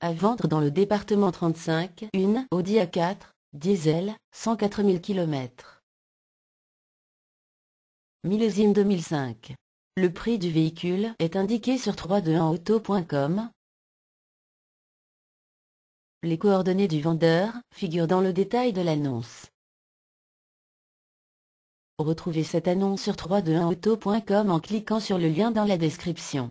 À vendre dans le département 35, une Audi A4, diesel, 104 000 km. Millésime 2005. Le prix du véhicule est indiqué sur 321auto.com. Les coordonnées du vendeur figurent dans le détail de l'annonce. Retrouvez cette annonce sur 321auto.com en cliquant sur le lien dans la description.